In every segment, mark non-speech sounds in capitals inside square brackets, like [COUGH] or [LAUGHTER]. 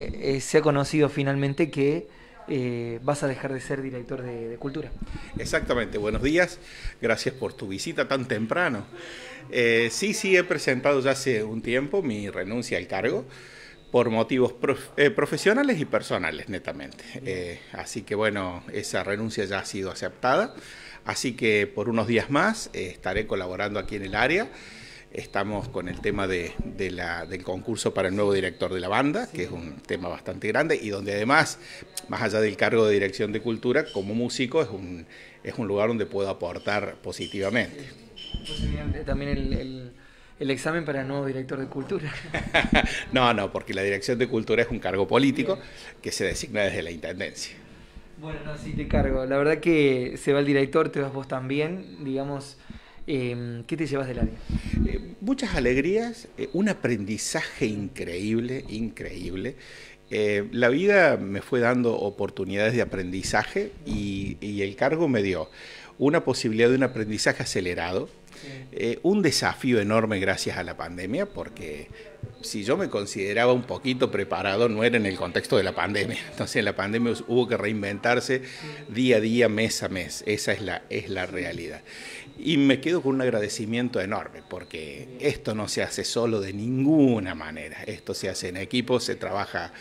Eh, eh, se ha conocido finalmente que eh, vas a dejar de ser director de, cultura. Exactamente, buenos días, gracias por tu visita tan temprano. sí, sí, he presentado ya hace un tiempo mi renuncia al cargo por motivos profesionales y personales, netamente. así que bueno, esa renuncia ya ha sido aceptada, así que por unos días más estaré colaborando aquí en el área. Estamos con el tema de, del concurso para el nuevo director de la banda, que es un tema bastante grande y donde además, más allá del cargo de dirección de cultura, como músico es un, es un lugar donde puedo aportar positivamente. también el, examen para el nuevo director de cultura. [LAUGHS] no, no, porque la dirección de cultura es un cargo político que se designa desde la intendencia. Bueno, no, sí te cargo. La verdad que se va el director, te vas vos también. Digamos, Em, ¿Qué te llevas del área? Eh, muchas alegrías, eh, un aprendizaje increíble, increíble. Eh, la vida me fue dando oportunidades de aprendizaje y el cargo me dio una posibilidad de un aprendizaje acelerado, eh, un desafío enorme gracias a la pandemia, porque si yo me consideraba un poquito preparado, no era en el contexto de la pandemia. [LAUGHS] Entonces, en la pandemia hubo que reinventarse día a día, mes a mes. Esa es la, es la realidad. Y me quedo con un agradecimiento enorme, porque esto no se hace solo de ninguna manera. Esto se hace en equipo, se trabaja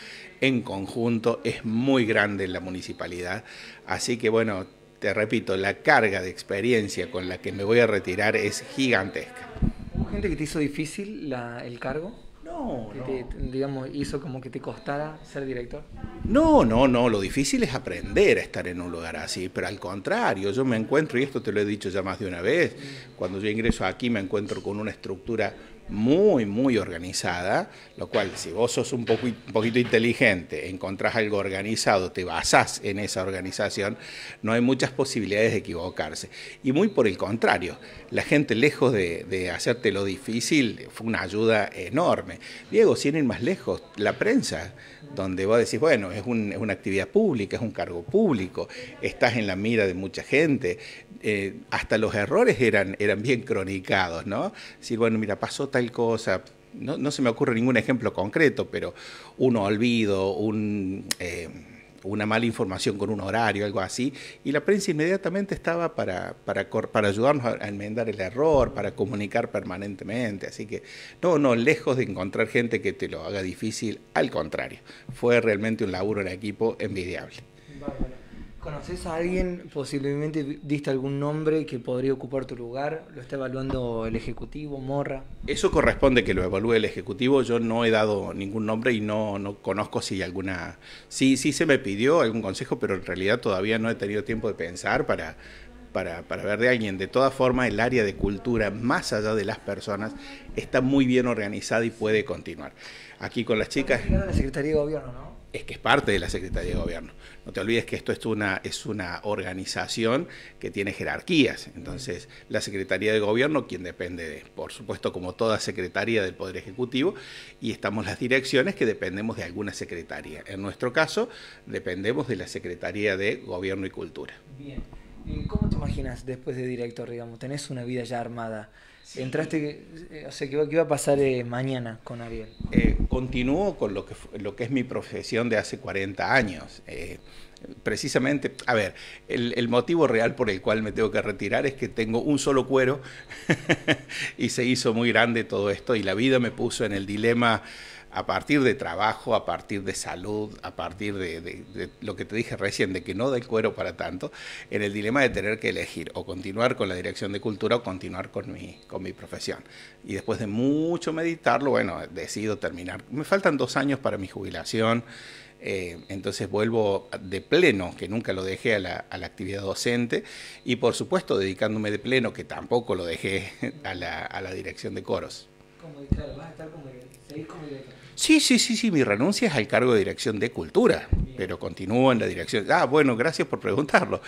en conjunto, es muy grande en la municipalidad. Así que, bueno, te repito, la carga de experiencia con la que me voy a retirar es gigantesca. ¿Hubo gente que te hizo difícil el cargo? No, no. digamos, hizo como que te costara ser director? No, no, no. Lo difícil es aprender a estar en un lugar así, pero al contrario, yo me encuentro, y esto te lo he dicho ya más de una vez, cuando yo ingreso aquí me encuentro con una estructura muy, muy organizada, lo cual si vos sos un, poco, un poquito inteligente, encontrás algo organizado, te basás en esa organización, no hay muchas posibilidades de equivocarse. Y muy por el contrario, la gente lejos de, de hacerte lo difícil fue una ayuda enorme. Diego, tienen más lejos, la prensa, donde vos decís, bueno, es, una actividad pública, es un cargo público, estás en la mira de mucha gente, eh, hasta los errores eran, eran bien cronicados, ¿no? Decir, bueno, mira, pasó cosa. No, se me ocurre ningún ejemplo concreto, pero un olvido, eh, una mala información con un horario, algo así, y la prensa inmediatamente estaba para, para, para ayudarnos a enmendar el error, para comunicar permanentemente, así que no, no, lejos de encontrar gente que te lo haga difícil, al contrario, fue realmente un laburo en equipo envidiable. ¿Conoces a alguien? Posiblemente diste algún nombre que podría ocupar tu lugar. ¿Lo está evaluando el Ejecutivo, Morra? Eso corresponde que lo evalúe el Ejecutivo. Yo no he dado ningún nombre y no, no conozco si alguna... Sí, sí se me pidió algún consejo, pero en realidad todavía no he tenido tiempo de pensar para, para, para, ver de alguien. De todas formas, el área de cultura, más allá de las personas, está muy bien organizada y puede continuar. Aquí con las chicas... La Secretaría de Gobierno, ¿no? es que es parte de la Secretaría de Gobierno. No te olvides que esto es una, es una organización que tiene jerarquías. Entonces, la Secretaría de Gobierno, quien depende, de, por supuesto, como toda Secretaría del Poder Ejecutivo, y estamos las direcciones que dependemos de alguna Secretaría. En nuestro caso, dependemos de la Secretaría de Gobierno y Cultura. Bien. Eh, ¿Cómo te imaginas después de director, digamos? Tenés una vida ya armada. Entraste, eh, o sea, ¿qué iba a pasar eh, mañana con Ariel? Eh, continúo con lo que, es mi profesión de hace 40 años. precisamente, a ver, el, motivo real por el cual me tengo que retirar es que tengo un solo cuero [LAUGHS] y se hizo muy grande todo esto y la vida me puso en el dilema a partir de trabajo, a partir de salud, a partir de, lo que te dije recién, de que no da el cuero para tanto, en el dilema de tener que elegir o continuar con la dirección de cultura o continuar con mi, con mi profesión. Y después de mucho meditarlo, bueno, decido terminar. Me faltan dos años para mi jubilación, eh, entonces vuelvo de pleno, que nunca lo dejé a la, actividad docente, y por supuesto dedicándome de pleno, que tampoco lo dejé [LAUGHS] a la, dirección de coros. Como, estar como, como Sí, sí, sí, sí, mi renuncia es al cargo de dirección de cultura, pero continúo en la dirección. Ah, bueno, gracias por preguntarlo.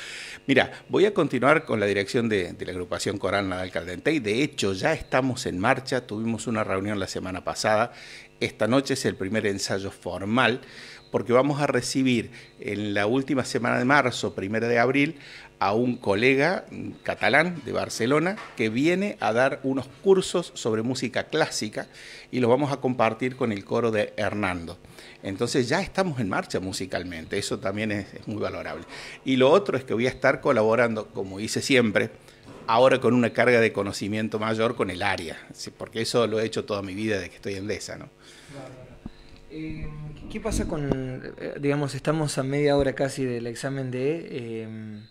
Mira, voy a continuar con la dirección de, la agrupación Coral Nadal Caldentey. de hecho ya estamos en marcha, tuvimos una reunión la semana pasada, esta noche es el primer ensayo formal porque vamos a recibir en la última semana de marzo, primera de abril, a un colega catalán de Barcelona que viene a dar unos cursos sobre música clásica y los vamos a compartir con el coro de Hernando. Entonces ya estamos en marcha musicalmente, eso también es, muy valorable. Y lo otro es que voy a estar colaborando, como hice siempre, ahora con una carga de conocimiento mayor con el área, porque eso lo he hecho toda mi vida desde que estoy en DESA. ¿no? Em, ¿Qué pasa con, eh, digamos, estamos a media hora casi del examen de... Em,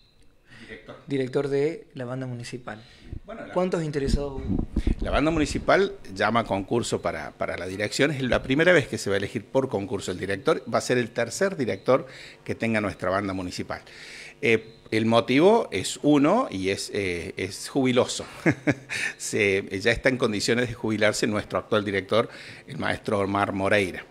Director. de la banda municipal. ¿Cuántos interesados La banda municipal llama concurso para, la dirección. Es la primera vez que se va a elegir por concurso el director. Va a ser el tercer director que tenga nuestra banda municipal. Eh, el motivo es uno y es, eh, es jubiloso. [LAUGHS] ya está en condiciones de jubilarse nuestro actual director, el maestro Omar Moreira.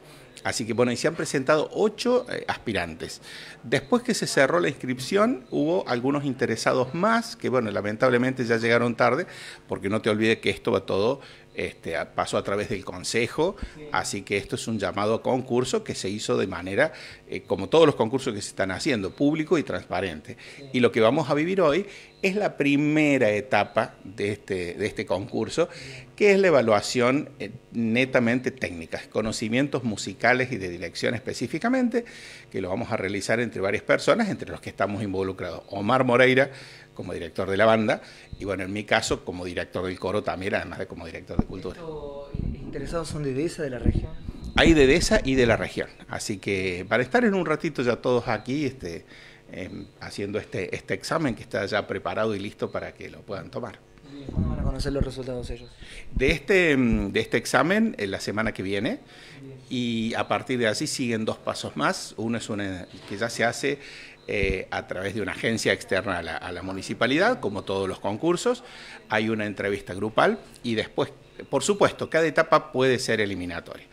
Así que bueno, y se han presentado ocho eh, aspirantes. Después que se cerró la inscripción, hubo algunos interesados más que, bueno, lamentablemente ya llegaron tarde, porque no te olvides que esto va todo este, pasó a través del Consejo, así que esto es un llamado a concurso que se hizo de manera, eh, como todos los concursos que se están haciendo, público y transparente. Y lo que vamos a vivir hoy es la primera etapa de este, este concurso, que es la evaluación eh, netamente técnica, conocimientos musicales y de dirección específicamente, que lo vamos a realizar entre varias personas, entre los que estamos involucrados. Omar Moreira, como director de la banda, y bueno, en mi caso como director del coro también, además de como director de cultura. ¿Interesados son de DESA, de la región? Hay de Edesa y de la región, así que para estar en un ratito ya todos aquí este, em, haciendo este, este examen que está ya preparado y listo para que lo puedan tomar. ¿Cómo van a conocer los resultados ellos? De este, em, de este examen, en la semana que viene, y a partir de así siguen dos pasos más. Uno es uno que ya se hace eh, a través de una agencia externa a la, municipalidad, como todos los concursos. Hay una entrevista grupal y después, por supuesto, cada etapa puede ser eliminatoria.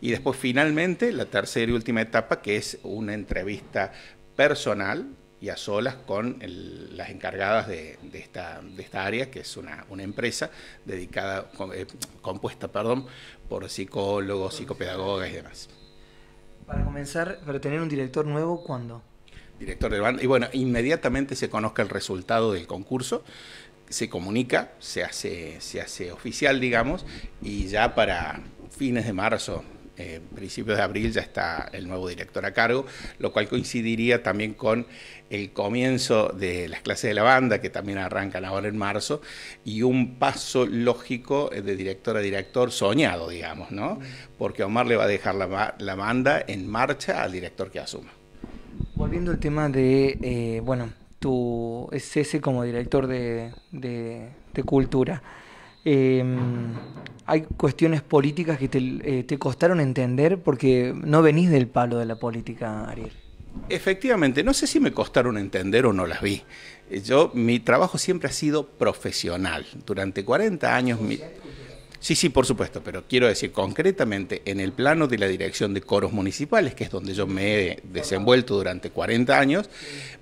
Y después finalmente la tercera y última etapa, que es una entrevista personal y a solas con las encargadas de, esta, área, que es una, empresa dedicada, eh, compuesta perdón, por psicólogos, psicopedagogas y demás. Para comenzar, para tener un director nuevo, ¿cuándo? director de banda Y bueno, inmediatamente se conozca el resultado del concurso, se comunica, se hace, se hace oficial, digamos, y ya para fines de marzo, eh, principios de abril, ya está el nuevo director a cargo, lo cual coincidiría también con el comienzo de las clases de la banda, que también arrancan ahora en marzo, y un paso lógico eh, de director a director soñado, digamos, ¿no? Mm. Porque Omar le va a dejar la banda en marcha al director que asuma volviendo el tema de, eh, bueno, tu cese como director de, cultura. Em, hay cuestiones políticas que eh, te, costaron entender porque no venís del palo de la política, Ariel. Efectivamente, no sé si me costaron entender o no las vi. Yo, mi trabajo siempre ha sido profesional. Durante 40 años... Mi... Sí, sí, por supuesto, pero quiero decir concretamente en el plano de la dirección de coros municipales, que es donde yo me he desenvuelto durante 40 años,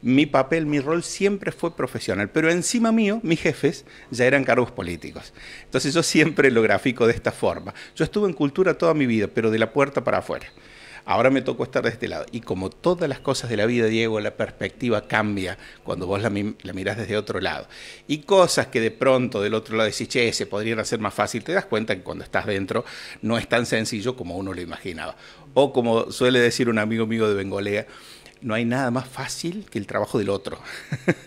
mi papel, mi rol siempre fue profesional, pero encima mío mis jefes ya eran cargos políticos. Entonces yo siempre lo grafico de esta forma. Yo estuve en cultura toda mi vida, pero de la puerta para afuera. Ahora me tocó estar de este lado. Y como todas las cosas de la vida, Diego, la perspectiva cambia cuando vos la, mirás desde otro lado. Y cosas que de pronto del otro lado decís, che, se podrían hacer más fácil, te das cuenta que cuando estás dentro no es tan sencillo como uno lo imaginaba. O como suele decir un amigo mío de Bengolea, no hay nada más fácil que el trabajo del otro.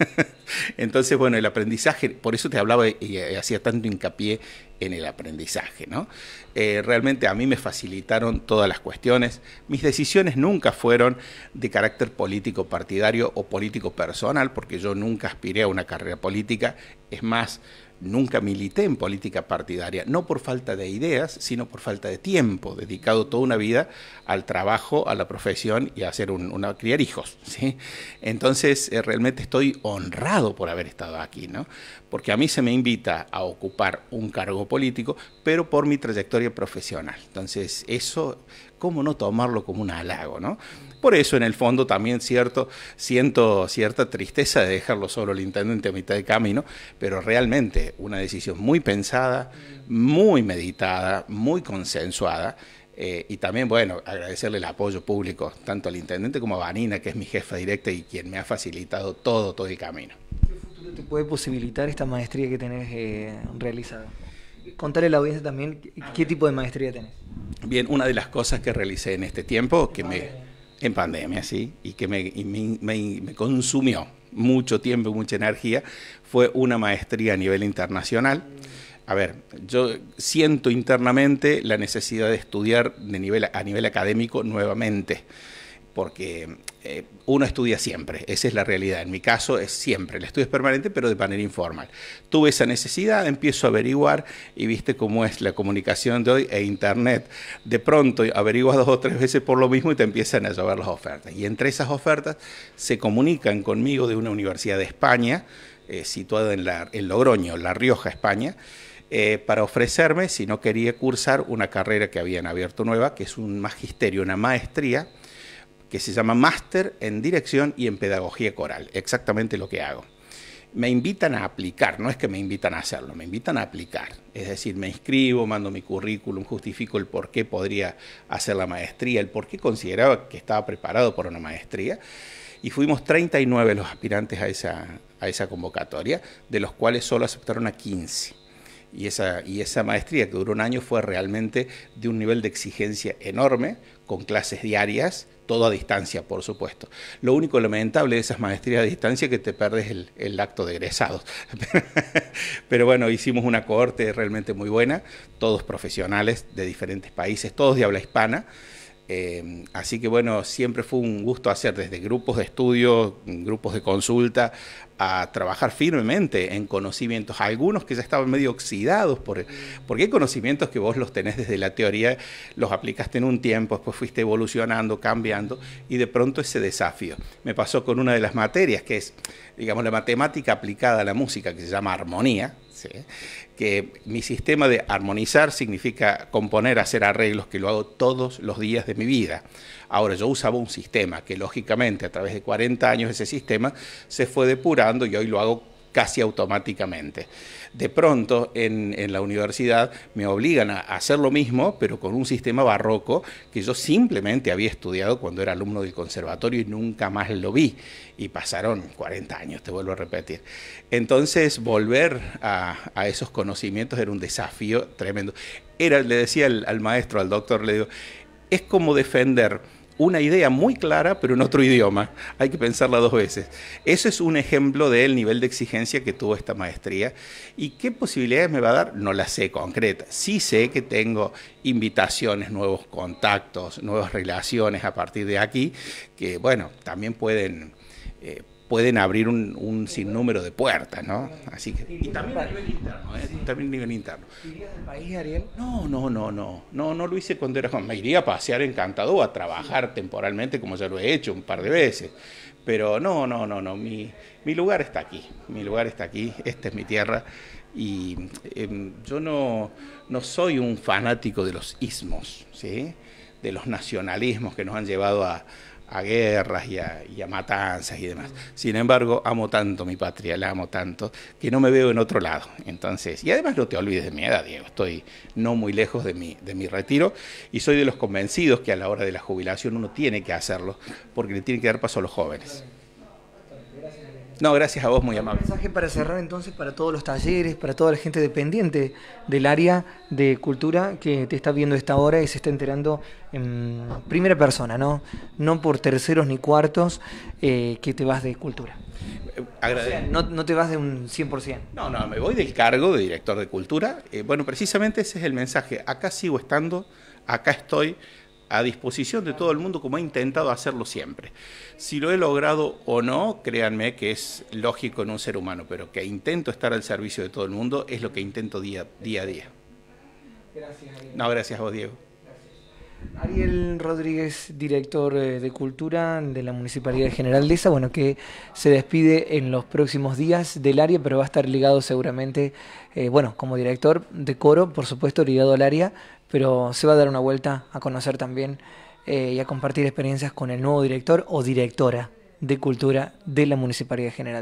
[LAUGHS] Entonces, bueno, el aprendizaje, por eso te hablaba y hacía tanto hincapié en el aprendizaje, ¿no? Eh, realmente a mí me facilitaron todas las cuestiones. Mis decisiones nunca fueron de carácter político partidario o político personal, porque yo nunca aspiré a una carrera política. Es más, nunca milité en política partidaria, no por falta de ideas, sino por falta de tiempo, dedicado toda una vida al trabajo, a la profesión y a hacer una, criar hijos. ¿sí? Entonces, eh, realmente estoy honrado por haber estado aquí, ¿no? porque a mí se me invita a ocupar un cargo político, pero por mi trayectoria profesional. Entonces, eso, ¿cómo no tomarlo como un halago? ¿no? Por eso, en el fondo, también cierto, siento cierta tristeza de dejarlo solo el intendente a mitad de camino, pero realmente una decisión muy pensada, muy meditada, muy consensuada. Eh, y también, bueno, agradecerle el apoyo público, tanto al intendente como a Vanina, que es mi jefa directa y quien me ha facilitado todo, todo el camino. ¿Qué futuro te puede posibilitar esta maestría que tenés eh, realizada? Contarle a la audiencia también qué tipo de maestría tenés. Bien, una de las cosas que realicé en este tiempo, que me, en pandemia, ¿sí? Y que me, consumió mucho tiempo, y mucha energía, fue una maestría a nivel internacional. A ver, yo siento internamente la necesidad de estudiar de nivel, a nivel académico nuevamente porque eh, uno estudia siempre, esa es la realidad. En mi caso es siempre, el estudio es permanente, pero de manera informal. Tuve esa necesidad, empiezo a averiguar y viste cómo es la comunicación de hoy e Internet. De pronto averiguas dos o tres veces por lo mismo y te empiezan a llevar las ofertas. Y entre esas ofertas se comunican conmigo de una universidad de España, eh, situada en, Logroño, La Rioja, España. Eh, para ofrecerme si no quería cursar una carrera que habían abierto nueva, que es un magisterio, una maestría que se llama Máster en Dirección y en Pedagogía Coral, exactamente lo que hago. Me invitan a aplicar, no es que me invitan a hacerlo, me invitan a aplicar. Es decir, me inscribo, mando mi currículum, justifico el por qué podría hacer la maestría, el por qué consideraba que estaba preparado para una maestría. Y fuimos 39 los aspirantes a esa, convocatoria, de los cuales solo aceptaron a 15. Y esa, y esa maestría que duró un año fue realmente de un nivel de exigencia enorme, con clases diarias, todo a distancia, por supuesto. Lo único lamentable de esas maestrías a distancia es que te perdes el, acto de egresados. [LAUGHS] Pero bueno, hicimos una cohorte realmente muy buena, todos profesionales de diferentes países, todos de habla hispana. Eh, así que bueno, siempre fue un gusto hacer desde grupos de estudio, grupos de consulta, a trabajar firmemente en conocimientos, algunos que ya estaban medio oxidados, por, porque hay conocimientos que vos los tenés desde la teoría, los aplicaste en un tiempo, después fuiste evolucionando, cambiando, y de pronto ese desafío. Me pasó con una de las materias, que es, digamos, la matemática aplicada a la música, que se llama armonía, que mi sistema de armonizar significa componer, hacer arreglos, que lo hago todos los días de mi vida. Ahora, yo usaba un sistema que lógicamente a través de 40 años ese sistema se fue depurando y hoy lo hago casi automáticamente. De pronto en, la universidad me obligan a hacer lo mismo, pero con un sistema barroco que yo simplemente había estudiado cuando era alumno del conservatorio y nunca más lo vi. Y pasaron 40 años, te vuelvo a repetir. Entonces volver a, esos conocimientos era un desafío tremendo. Era, le decía al, al maestro, al doctor, le digo, es como defender una idea muy clara, pero en otro idioma. Hay que pensarla dos veces. Eso es un ejemplo del nivel de exigencia que tuvo esta maestría. ¿Y qué posibilidades me va a dar? No las sé concreta Sí sé que tengo invitaciones, nuevos contactos, nuevas relaciones a partir de aquí, que bueno, también pueden... Eh, pueden abrir un, sinnúmero de puertas, ¿no? Así que, y también a nivel interno, ¿eh? También nivel interno. ¿Irías al país, Ariel? No, no, no, no, no, no lo hice cuando era joven. Me iría a pasear encantado a trabajar temporalmente, como ya lo he hecho un par de veces. Pero no, no, no, no, mi, mi lugar está aquí, mi lugar está aquí, esta es mi tierra. Y em, yo no, no soy un fanático de los ismos, ¿sí? de los nacionalismos que nos han llevado a, a guerras y a, matanzas y demás. Sin embargo, amo tanto mi patria, la amo tanto, que no me veo en otro lado. Entonces, y además no te olvides de mi edad, Diego, estoy no muy lejos de mi, de mi retiro y soy de los convencidos que a la hora de la jubilación uno tiene que hacerlo porque le tiene que dar paso a los jóvenes. No, gracias a vos, muy amable. Un mensaje para cerrar entonces para todos los talleres, para toda la gente dependiente del área de cultura que te está viendo esta hora y se está enterando en primera persona, ¿no? No por terceros ni cuartos eh, que te vas de cultura. Eh, agrade... no, no, te vas de un 100%. No, no, me voy del cargo de director de cultura. Eh, bueno, precisamente ese es el mensaje. Acá sigo estando, acá estoy a disposición de todo el mundo como he intentado hacerlo siempre. Si lo he logrado o no, créanme que es lógico en un ser humano, pero que intento estar al servicio de todo el mundo es lo que intento día, a día. Gracias. No, gracias a vos, Diego. Ariel Rodríguez, director eh, de Cultura de la Municipalidad General de Esa, bueno, que se despide en los próximos días del área, pero va a estar ligado seguramente, eh, bueno, como director de coro, por supuesto, ligado al área, pero se va a dar una vuelta a conocer también eh, y a compartir experiencias con el nuevo director o directora de Cultura de la Municipalidad General.